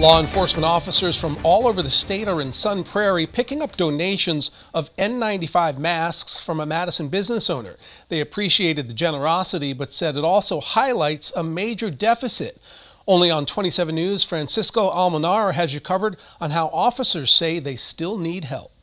Law enforcement officers from all over the state are in Sun Prairie picking up donations of N95 masks from a Madison business owner. They appreciated the generosity, but said it also highlights a major deficit. Only on 27 News, Francisco Almonar has you covered on how officers say they still need help.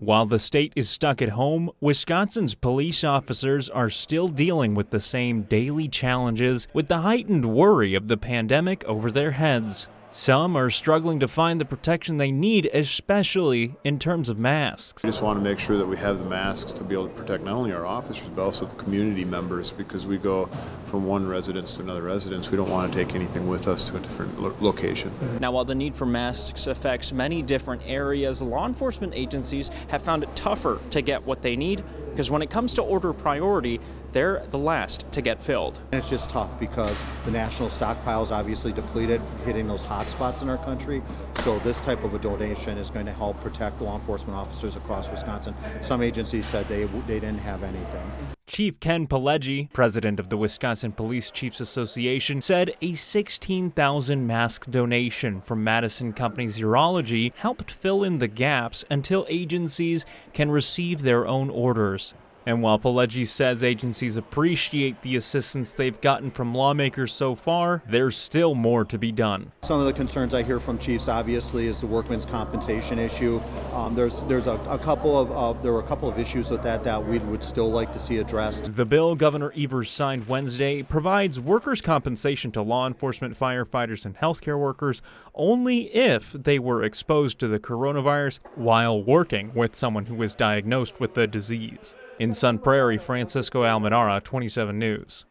While the state is stuck at home, Wisconsin's police officers are still dealing with the same daily challenges with the heightened worry of the pandemic over their heads. Some are struggling to find the protection they need, especially in terms of masks. We just want to make sure that we have the masks to be able to protect not only our officers, but also the community members because we go from one residence to another residence. We don't want to take anything with us to a different lo location. Now, while the need for masks affects many different areas, law enforcement agencies have found it tougher to get what they need because when it comes to order priority, they're the last to get filled. And it's just tough because the national stockpile is obviously depleted, hitting those hot spots in our country. So this type of a donation is going to help protect law enforcement officers across Wisconsin. Some agencies said they, they didn't have anything. Chief Ken Pileggi, president of the Wisconsin Police Chiefs Association, said a 16,000 mask donation from Madison Company's Urology helped fill in the gaps until agencies can receive their own orders. And while Pileggi says agencies appreciate the assistance they've gotten from lawmakers so far, there's still more to be done. Some of the concerns I hear from chiefs, obviously, is the workman's compensation issue. Um, there's there's a, a couple of uh, there were a couple of issues with that that we would still like to see addressed. The bill Governor Evers signed Wednesday provides workers' compensation to law enforcement, firefighters, and healthcare workers only if they were exposed to the coronavirus while working with someone who was diagnosed with the disease. In Sun Prairie, Francisco Almenara, 27 News.